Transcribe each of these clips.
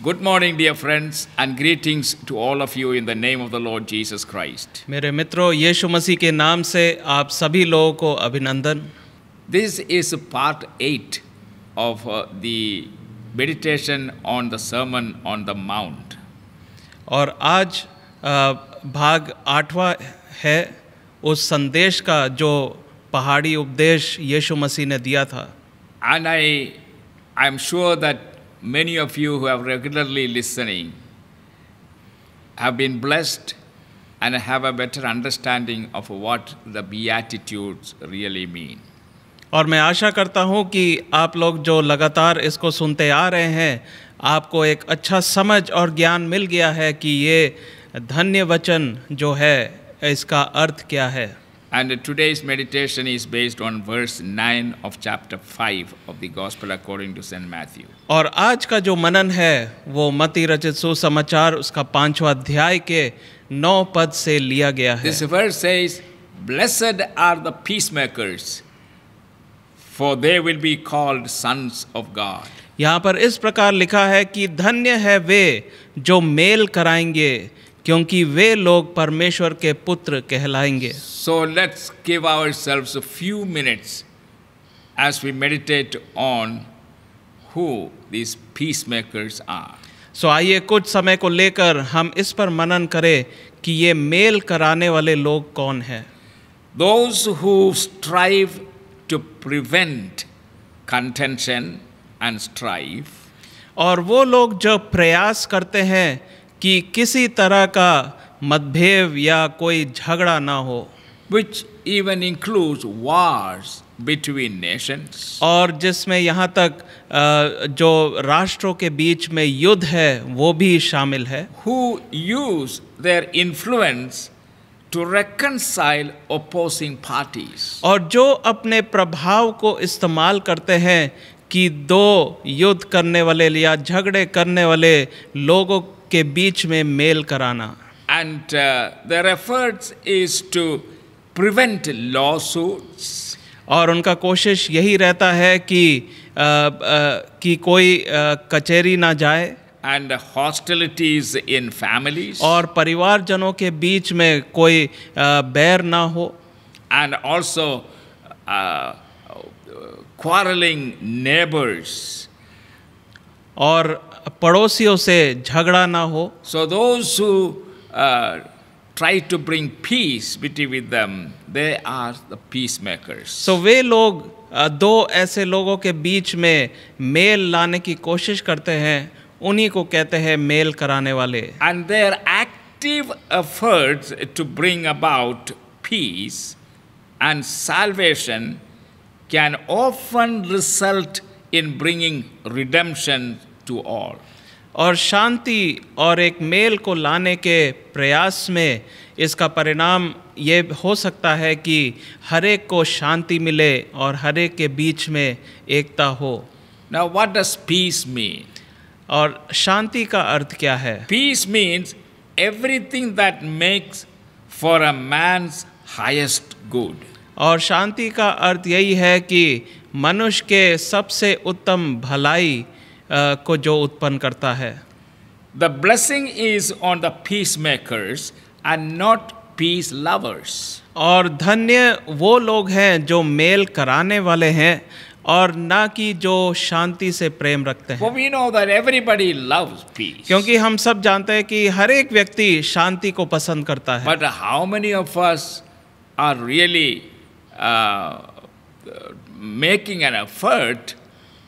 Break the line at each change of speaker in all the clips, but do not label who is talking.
Good morning, dear friends, and greetings to all of you in the name of the Lord Jesus Christ.
मेरे मित्रों यीशु मसीह के नाम से आप सभी लोगों को अभिनंदन. This is part 8 of uh, the meditation on the Sermon on the Mount. और आज uh, भाग आठवां है उस संदेश का जो पहाड़ी उपदेश यीशु मसीह ने दिया था. And I, I am sure
that many of you who are regularly listening have been blessed and have a better understanding of what the Beatitudes really mean.
और मैं आशा करता हूं कि आप लोग जो लगातार इसको सुनते आ रहे हैं आपको एक अच्छा समझ और ज्ञान मिल गया है कि ये धन्य वचन जो है इसका अर्थ क्या है And today's meditation is based on verse
9 of chapter 5 of the Gospel according to St. Matthew.
और आज का जो मनन है वो मती रचित सुसमाचार उसका पांचवा अध्याय के नौ पद से लिया गया है This verse says, Blessed are the peacemakers,
for they will be called sons of God.
यहाँ पर इस प्रकार लिखा है कि धन्य है वे जो मेल कराएंगे क्योंकि वे लोग परमेश्वर के पुत्र कहलाएंगे so let's give ourselves a few minutes as we meditate on who peace makers are so आइए कुछ समय को लेकर हम इस पर मनन करें कि ये मेल कराने वाले लोग कौन हैं those who strive to prevent contention and strive और वो लोग जो प्रयास करते हैं कि किसी तरह का मतभेद या कोई झगड़ा ना हो which even include wars between nations और जिसमें यहाँ तक जो राष्ट्रों के बीच में युद्ध है वो भी शामिल है who use their influence
to reconcile opposing parties
और जो अपने प्रभाव को इस्तेमाल करते हैं कि दो युद्ध करने वाले या झगड़े करने वाले लोगों के बीच में मेल कराना
and their efforts is to prevent law
और उनका कोशिश यही रहता है कि कि कोई कचहरी ना जाए एंड हॉस्टेलिटीज इन फैमिली और परिवारजनों के बीच में कोई बैर ना हो
एंड ऑल्सो
क्वारलिंग नेबर्स और पड़ोसियों से झगड़ा ना हो so those who try to
bring peace them they are the peace peacemakers.
So वे लोग दो ऐसे लोगों के बीच में मेल लाने की कोशिश करते हैं उन्हीं को कहते हैं मेल कराने वाले and their active efforts to
bring about peace and salvation can
often result in bringing redemption to all और शांति और एक मेल को लाने के प्रयास में इसका परिणाम ये हो सकता है कि हर एक को शांति मिले और हर एक के बीच में एकता हो Now what does peace mean? और शांति का अर्थ क्या है peace means everything that makes for a man highest good और शांति का अर्थ यही है कि मनुष्य के सबसे उत्तम भलाई को जो उत्पन्न करता है the blessing is on the peace makers and not peace lovers और धन्य वो लोग हैं जो मेल कराने वाले हैं और ना कि जो शांति से प्रेम रखते हैं we know that everybody loves peace क्योंकि हम सब जानते हैं कि हर एक व्यक्ति शांति को पसंद करता है but how many of us are really making an effort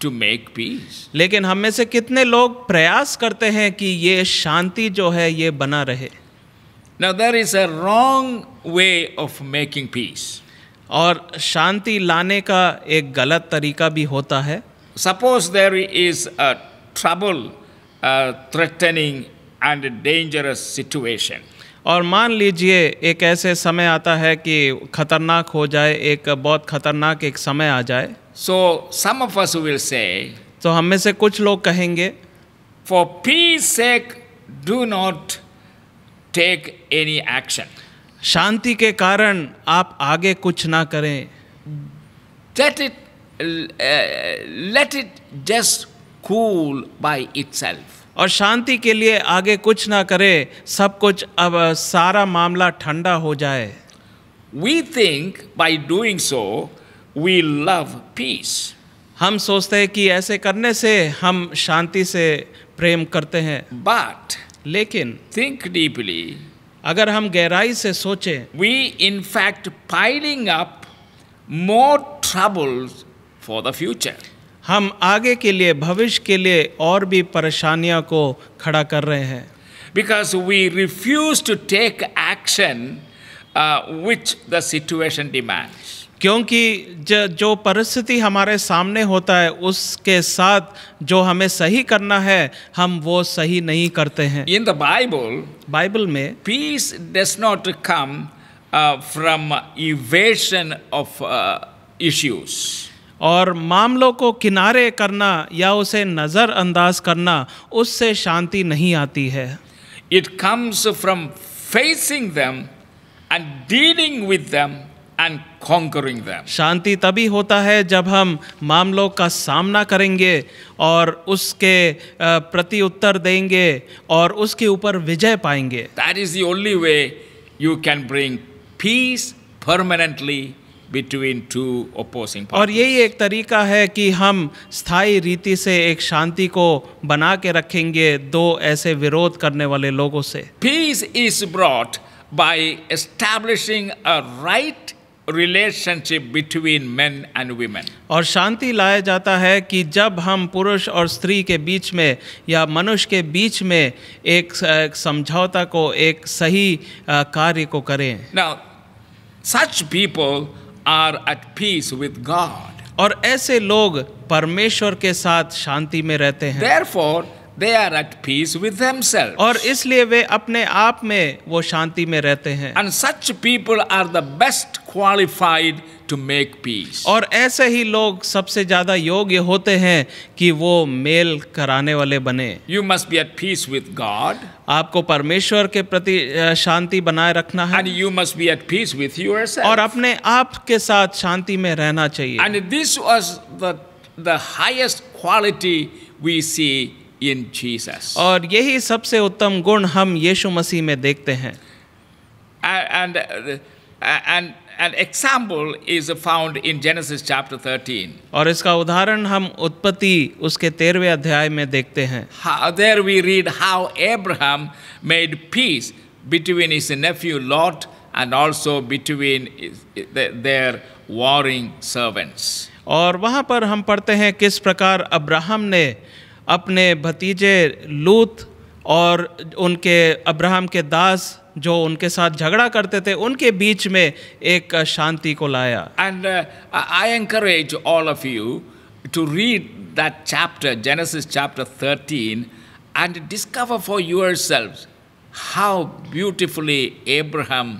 to make peace लेकिन हम में से कितने लोग प्रयास करते हैं कि ये शांति जो है ये बना रहे Now there is a wrong way of making peace. और शांति लाने का एक गलत तरीका भी होता है suppose there is a trouble, a threatening and a और मान लीजिए एक ऐसे समय आता है कि खतरनाक हो जाए एक बहुत खतरनाक एक समय आ जाए So some of us will say, तो हम में से कुछ लोग कहेंगे
For peace sake, do not take any action.
शांति के कारण आप आगे कुछ ना करें
Let it, uh,
let it just cool by itself. और शांति के लिए आगे कुछ ना करे सब कुछ अब सारा मामला ठंडा हो जाए We think by doing so we love peace. हम सोचते हैं कि ऐसे करने से हम शांति से प्रेम करते हैं But लेकिन think deeply. अगर हम गहराई से सोचें we in fact piling up more troubles
for the future.
हम आगे के लिए भविष्य के लिए और भी परेशानियां को खड़ा कर रहे हैं
because we refuse to take action uh, which the situation demands.
क्योंकि जो परिस्थिति हमारे सामने होता है उसके साथ जो हमें सही करना है हम वो सही नहीं करते हैं इन द बाइबल बाइबल में peace does not
come from evasion of issues
और मामलों को किनारे करना या उसे नज़रअंदाज करना उससे शांति नहीं आती है it comes from facing them and dealing with them and conquering them. शांति तभी होता है जब हम मामलों का सामना करेंगे और उसके प्रति उत्तर देंगे और उसके ऊपर विजय पाएंगे That is the only way you
can bring peace permanently between two opposing parties.
और यही एक तरीका है कि हम स्थायी रीति से एक शांति को बना के रखेंगे दो ऐसे विरोध करने वाले लोगों से
Peace is brought by establishing a right relationship between man and women
और शांति लाया जाता है कि जब हम पुरुष और स्त्री के बीच में या मनुष्य के बीच में एक, समझौता को एक सही कार्य को करें now such people are at peace with God और ऐसे लोग परमेश्वर के साथ शांति में रहते हैं therefore they are at peace with themselves. और इसलिए वे अपने आप में वो शांति में रहते हैं and such people are the best qualified to make peace और ऐसे ही लोग सबसे ज्यादा योग्य होते हैं कि वो मेल कराने वाले बने you must be at peace with God आपको परमेश्वर के प्रति शांति बनाए रखना है you must be at peace with your और अपने आप के साथ शांति में रहना चाहिए and this
was the the quality we see in Jesus.
और यही सबसे उत्तम गुण हम यीशु मसीह में देखते हैं
And, and, and an example is found in Genesis chapter 13.
और इसका उदाहरण हम उत्पत्ति उसके 13वें अध्याय में देखते हैं
how, There we read how Abraham made peace between his nephew Lot and also between their warring servants.
और वहाँ पर हम पढ़ते हैं किस प्रकार अब्राहम ने अपने भतीजे लूत और उनके अब्राहम के दास जो उनके साथ झगड़ा करते थे उनके बीच में एक शांति को लाया and I encourage all of you to read that chapter Genesis chapter 13
and discover for yourself how beautifully Abraham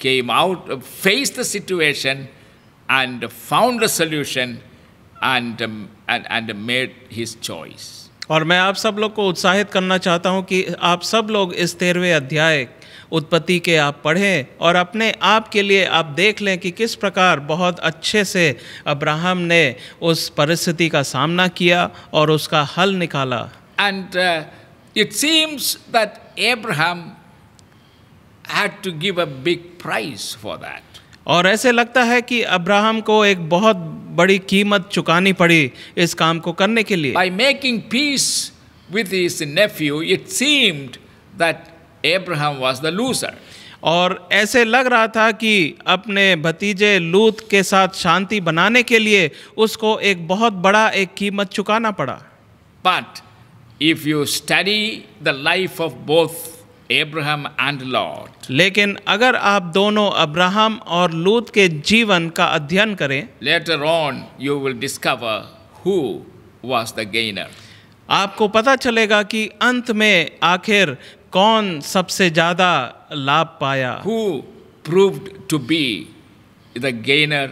came out face the situation and found the solution and and, and made his choice.
और मैं आप सब लोग को उत्साहित करना चाहता हूँ कि आप सब लोग इस तेरहवें अध्याय उत्पत्ति के आप पढ़ें और अपने आप के लिए आप देख लें कि किस प्रकार बहुत अच्छे से अब्राहम ने उस परिस्थिति का सामना किया और उसका हल निकाला
and it seems that Abraham had to give a big prize for that
और ऐसे लगता है कि अब्राहम को एक बहुत बड़ी कीमत चुकानी पड़ी इस काम को करने के लिए by making peace with his nephew it seemed that Abraham was the loser और ऐसे लग रहा था कि अपने भतीजे लूत के साथ शांति बनाने के लिए उसको एक बहुत बड़ा एक कीमत चुकाना पड़ा but if you study the life of both Abraham and Lot. लेकिन अगर आप दोनों अब्राहम और लूत के जीवन का अध्ययन करें Later on you will discover who was the gainer. आपको पता चलेगा कि अंत में आखिर कौन सबसे ज्यादा लाभ पाया Who proved to be the gainer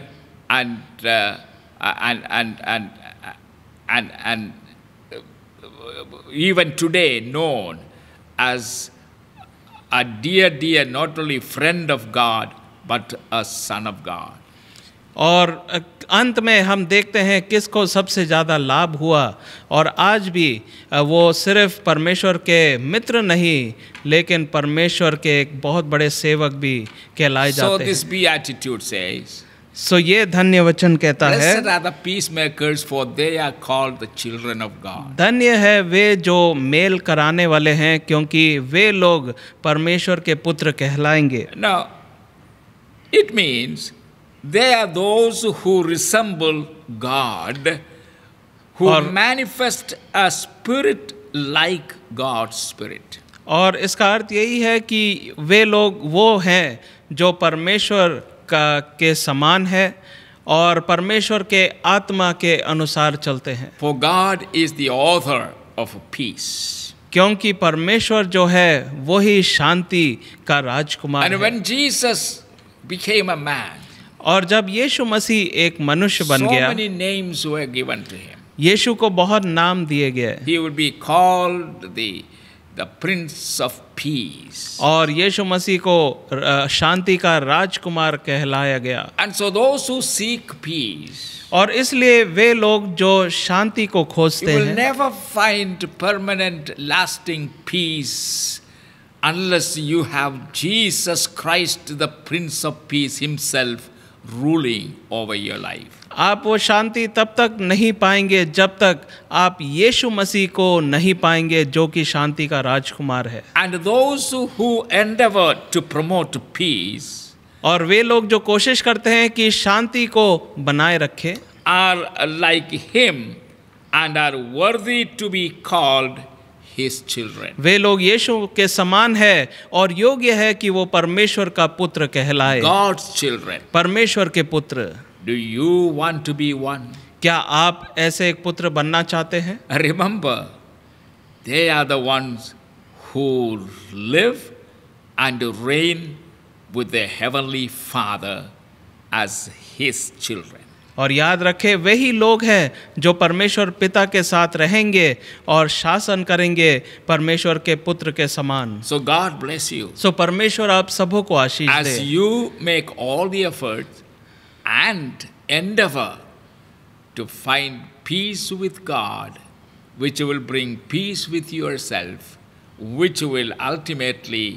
and uh,
and and and and and even today known as a dear, dear, not only friend
of God, but a son of God. और अंत में हम देखते हैं किसको सबसे ज़्यादा लाभ हुआ और आज भी वो सिर्फ परमेश्वर के मित्र नहीं लेकिन परमेश्वर के एक बहुत बड़े सेवक भी कहलाए जाते हैं। So this
beatitude says,
सो ये धन्य वचन कहता है
peace makers for they are called the children of God
धन्य है वे जो मेल कराने वाले हैं क्योंकि वे लोग परमेश्वर के पुत्र कहलाएंगे
now it means they are those who resemble God who
manifest
a spirit like
God spirit और इसका अर्थ यही है कि वे लोग वो हैं जो परमेश्वर का के समान है और परमेश्वर के आत्मा के अनुसार चलते हैं for God is the author of peace क्योंकि परमेश्वर जो है वो ही शांति का राजकुमार And when
Jesus became a man,
और जब यीशु मसीह एक मनुष्य बन so गया many
names were given to him.
यीशु को बहुत नाम दिए गए
He would be called the the prince of peace
और यीशु मसीह को शांति का राजकुमार कहलाया गया and so those who seek peace और इसलिए वे लोग जो शांति को खोजते हैं never
find permanent lasting peace unless you have Jesus Christ
the prince of peace himself ruling over your life. आप वो शांति तब तक नहीं पाएंगे जब तक आप यीशु मसीह को नहीं पाएंगे जो कि शांति का राजकुमार है and those who endeavor to promote और वे लोग जो कोशिश करते हैं कि शांति को बनाए रखें are like him and are worthy to be called his children. वे लोग यीशु के समान है और योग्य है कि वो परमेश्वर का पुत्र कहलाए God's children. परमेश्वर के पुत्र Do you want to be one? क्या आप ऐसे एक पुत्र बनना चाहते हैं Remember, they
are the ones who live and reign with their heavenly Father as his children.
और याद रखे वही लोग हैं जो परमेश्वर पिता के साथ रहेंगे और शासन करेंगे परमेश्वर के पुत्र के समान so God bless you so परमेश्वर आप सब को आशीष दे you make all the efforts and endeavor
to find peace with God which will bring peace with with self which will ultimately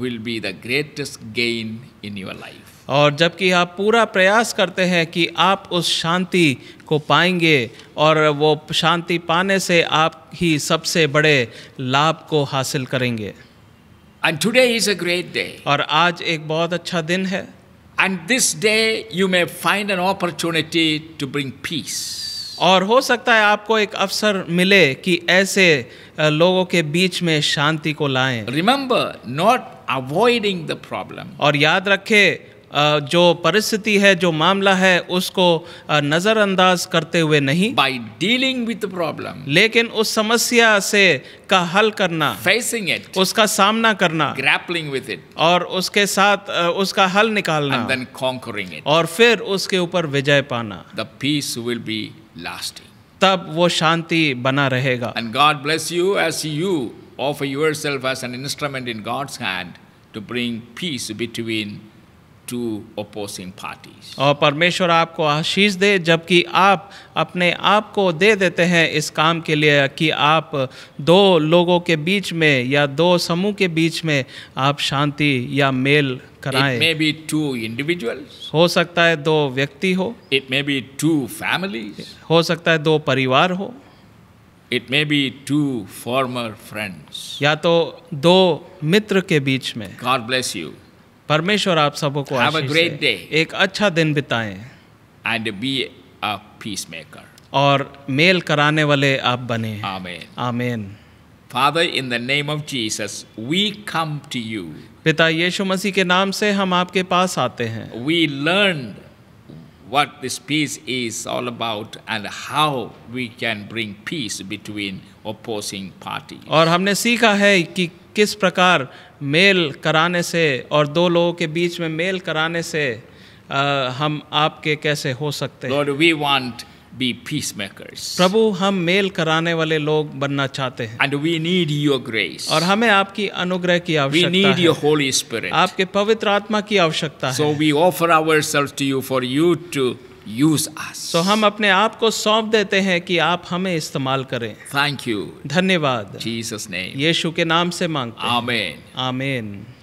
will be the greatest
gain in your life और जबकि आप पूरा प्रयास करते हैं कि आप उस शांति को पाएंगे और वो शांति पाने से आप ही सबसे बड़े लाभ को हासिल करेंगे And today is a great day. और आज एक बहुत अच्छा दिन है And this day you may find an opportunity to bring peace. और हो सकता है आपको एक अवसर मिले कि ऐसे लोगों के बीच में शांति को लाएं। Remember, not avoiding the problem. और याद रखें जो परिस्थिति है जो मामला है उसको नज़रअंदाज करते हुए नहीं बाई डीलिंग विद प्रॉब्लम लेकिन उस समस्या से का हल करना फेसिंग इट उसका सामना करना ग्रैपलिंग विद इट और उसके साथ उसका हल निकालना देन कॉन्करिंग इट और फिर उसके ऊपर विजय पाना the peace will be lasting तब वो शांति बना रहेगा and God bless you
as you offer yourself as an instrument in God's hand to bring peace between two opposing party
और परमेश्वर आपको आशीष दे जबकि आप अपने आप को दे देते हैं इस काम के लिए कि आप दो लोगों के बीच में या दो समूह के बीच में आप शांति या मेल कराएं। मे
बी टू two
हो सकता है दो व्यक्ति हो it may be two family हो सकता है दो परिवार हो it may be two former friends या तो दो मित्र के बीच में गॉड ब्लेस यू परमेश्वर आप सब को एक अच्छा दिन बिताएं and be a peace maker और मेल कराने वाले आप बने आमेन आमेन father in the name of Jesus we come to you पिता यीशु मसीह के नाम से हम आपके पास आते हैं we learn what this peace is
all about and how we can bring peace between opposing
parties और हमने सीखा है कि किस प्रकार मेल कराने से और दो लोगों के बीच में मेल कराने से आ, हम आपके कैसे हो सकते हैं we want be peace makers प्रभु हम मेल कराने वाले लोग बनना चाहते हैं and we need your grace और हमें आपकी अनुग्रह की आवश्यकता we need your Holy Spirit आपके पवित्र आत्मा की आवश्यकता है so we offer ourselves to you for you to use us so हम अपने आप को सौंप देते हैं कि आप हमें इस्तेमाल करें थैंक यू धन्यवाद जीसस name यीशु के नाम से मांगते आमेन आमेन